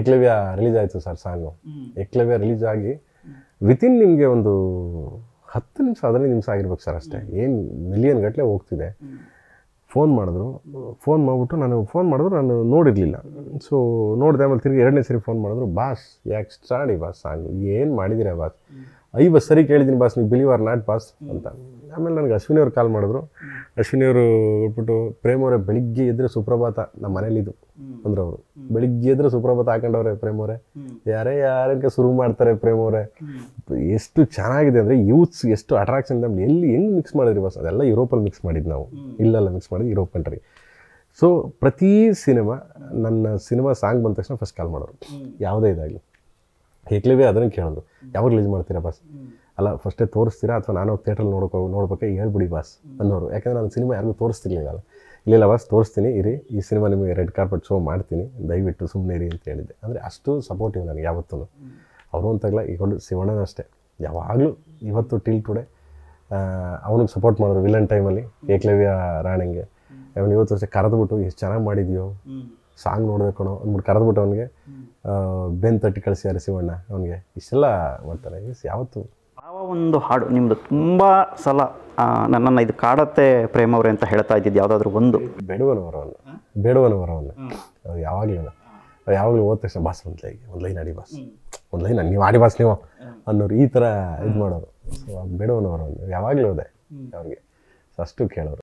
ಎಕ್ಲವ್ಯ release ಆಯಿತು sir song Eklavya release ಆಗಿ within ನಿಮಗೆ ಒಂದು ಹತ್ತು ನಿಮಿಷ ಹದಿನೈದು ನಿಮಿಷ ಆಗಿರ್ಬೇಕು ಸರ್ ಅಷ್ಟೇ ಏನು ಮಿಲಿಯನ್ ಗಟ್ಟಲೆ ಹೋಗ್ತಿದೆ ಫೋನ್ ಮಾಡಿದ್ರು ಫೋನ್ ಮಾಡಿಬಿಟ್ಟು ನಾನು ಫೋನ್ ಮಾಡಿದ್ರು ನಾನು ನೋಡಿರಲಿಲ್ಲ ಸೊ ನೋಡಿದೆ ಆಮೇಲೆ ತಿರುಗಿ ಎರಡನೇ ಸರಿ ಫೋನ್ ಮಾಡಿದ್ರು ಬಾಸ್ ಯಾಕೆ ಸ್ಟಾಡಿ ಬಾಸ್ ಸಾಂಗ್ ಏನು ಮಾಡಿದಿರ ಬಾಸ್ ಐವತ್ತು ಸರಿ ಕೇಳಿದ್ದೀನಿ ಬಾಸ್ ನೀವು ಬಿಲೀವ್ ಆರ್ ನಾಟ್ ಬಾಸ್ ಅಂತ ಆಮೇಲೆ ನನಗೆ ಅಶ್ವಿನಿಯವ್ರು ಕಾಲ್ ಮಾಡಿದ್ರು ಅಶ್ವಿನಿಯವರು ಅವರು ಪ್ರೇಮ್ ಅವರೇ ಬೆಳಿಗ್ಗೆ ಎದ್ರೆ ಸುಪ್ರಭಾತ ನಮ್ಮ ಇದು ಅಂದ್ರೆ ಅವರು ಬೆಳಿಗ್ಗೆ ಎದ್ರೆ ಸುಪ್ರಭಾತ ಹಾಕೊಂಡವ್ರೆ ಅವರೇ ಯಾರೇ ಯಾರಕ್ಕೆ ಶುರು ಮಾಡ್ತಾರೆ ಅವರೇ ಎಷ್ಟು ಚೆನ್ನಾಗಿದೆ ಅಂದರೆ ಯೂತ್ಸ್ ಎಷ್ಟು ಅಟ್ರಾಕ್ಷನ್ ನಮ್ಗೆ ಎಲ್ಲಿ ಹೆಂಗೆ ಮಿಕ್ಸ್ ಮಾಡಿದ್ರಿ ಬಸ್ ಅದೆಲ್ಲ ಯುರೋಪಲ್ಲಿ ಮಿಕ್ಸ್ ಮಾಡಿದ್ ನಾವು ಇಲ್ಲೆಲ್ಲ ಮಿಕ್ಸ್ ಮಾಡಿದ್ವಿ ಯುರೋಪ್ ಕಂಟ್ರಿ ಸೊ ಪ್ರತಿ ಸಿನಿಮಾ ನನ್ನ ಸಿನಿಮಾ ಸಾಂಗ್ ಬಂದ ತಕ್ಷಣ ಫಸ್ಟ್ ಕಾಲ್ ಮಾಡೋರು ಯಾವುದೇ ಇದಾಗಲಿ ಹೇಗ್ಲೇವೇ ಅದನ್ನು ಕೇಳೋದು ಯಾವಾಗ ರಿಲೀಸ್ ಮಾಡ್ತೀರಾ ಬಸ್ ಅಲ್ಲ ಫಸ್ಟೇ ತೋರಿಸ್ತೀರಾ ಅಥವಾ ನಾನು ಥಿಯೇಟ್ರಲ್ಲಿ ನೋಡ್ಕೊ ನೋಡ್ಬೇಕು ಹೇಳ್ಬಿಡಿ ಬಾಸ್ ಅನ್ನೋರು ಯಾಕಂದ್ರೆ ನಾನು ಸಿನಿಮಾ ಯಾರಿಗೂ ತೋರಿಸ್ತಿರ್ಲಿಲ್ಲ ಇಲ್ಲ ಬಾಸ್ ತೋರಿಸ್ತೀನಿ ಇರಿ ಈ ಸಿನಿಮಾ ನಿಮಗೆ ರೆಡ್ ಕಾರ್ಪೆಟ್ ಶೋ ಮಾಡ್ತೀನಿ ದಯವಿಟ್ಟು ಸುಮ್ಮನೆ ಇರಿ ಅಂತ ಹೇಳಿದ್ದೆ ಅಂದರೆ ಅಷ್ಟು ಸಪೋರ್ಟಿವ್ ನನಗೆ ಯಾವತ್ತೂ ಅವರು ಅಂತಾಗಲ್ಲ ಈಗ ಶಿವಣ್ಣನ ಅಷ್ಟೇ ಯಾವಾಗಲೂ ಇವತ್ತು ಟಿಲ್ ಟುಡೇ ಅವನಿಗೆ ಸಪೋರ್ಟ್ ಮಾಡಿದ್ರು ವಿಲನ್ ಟೈಮಲ್ಲಿ ಏಕ್ಲವ್ಯ ರಾಣಿಗೆ ಅವನು ಇವತ್ತು ಅಷ್ಟೇ ಕರೆದ್ಬಿಟ್ಟು ಎಷ್ಟು ಚೆನ್ನಾಗಿ ಮಾಡಿದ್ಯೋ ಸಾಂಗ್ ನೋಡಬೇಕು ಕಣೋ ಅಂದ್ಬಿಟ್ಟು ಕರೆದ್ಬಿಟ್ಟು ಅವನಿಗೆ ಬೆನ್ ತಟ್ಟಿ ಕಳಿಸ್ಯಾರ ಶಿವಣ್ಣ ಅವನಿಗೆ ಇಷ್ಟೆಲ್ಲ ಮಾಡ್ತಾರೆ ಯಾವತ್ತು ಒಂದು ಹಾಡು ನಿಮ್ಮದು ತುಂಬ ಸಲ ನನ್ನನ್ನು ಇದು ಕಾಡತ್ತೆ ಅವರೇ ಅಂತ ಹೇಳ್ತಾ ಇದ್ದಿದ್ದು ಯಾವುದಾದ್ರೂ ಒಂದು ಬೇಡವನ ವರವನ್ನು ಬೇಡುವನ ಅವ್ರು ಯಾವಾಗಲೂ ಯಾವಾಗಲೂ ಓದ್ತು ತಕ್ಷಣ ಬಾಸ್ ಒಂದು ಲೈನ್ ಒಂದು ಲೈನ್ ಅಡಿ ಬಾಸ್ ಒಂದು ಲೈನ್ ನೀವು ಆಡಿ ಬಾಸ್ ನೀವು ಅನ್ನೋರು ಈ ಥರ ಇದು ಮಾಡೋರು ಸೊ ಬೇಡವನ ವರವನ್ನು ಯಾವಾಗಲೂ ಓದೆ ಅವ್ರಿಗೆ ಸೊ ಅಷ್ಟು ಕೇಳೋರು